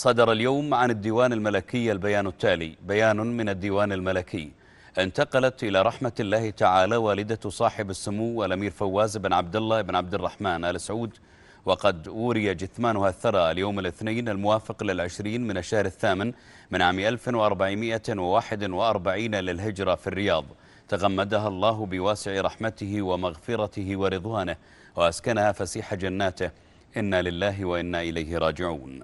صدر اليوم عن الديوان الملكي البيان التالي بيان من الديوان الملكي انتقلت إلى رحمة الله تعالى والدة صاحب السمو الأمير فواز بن عبد الله بن عبد الرحمن آل سعود وقد أوري جثمانها الثرى اليوم الاثنين الموافق للعشرين من الشهر الثامن من عام 1441 للهجرة في الرياض تغمدها الله بواسع رحمته ومغفرته ورضوانه وأسكنها فسيح جناته إنا لله وإنا إليه راجعون